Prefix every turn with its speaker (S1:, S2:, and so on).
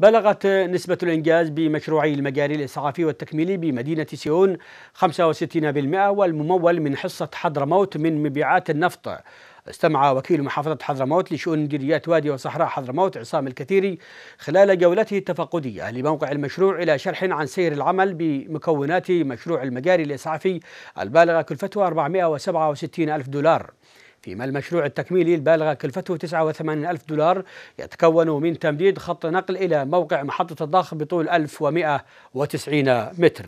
S1: بلغت نسبة الإنجاز بمشروعي المجاري الإسعافي والتكميلي بمدينة سيئون 65% والممول من حصة حضرموت من مبيعات النفط استمع وكيل محافظة حضرموت لشؤون مديريات وادي وصحراء حضرموت عصام الكثيري خلال جولته التفقدية لموقع المشروع إلى شرح عن سير العمل بمكونات مشروع المجاري الإسعافي البالغة كلفته 467 ألف دولار فيما المشروع التكميلي البالغة كلفته 89 ألف دولار يتكون من تمديد خط نقل إلى موقع محطة الضخ بطول 1190 متر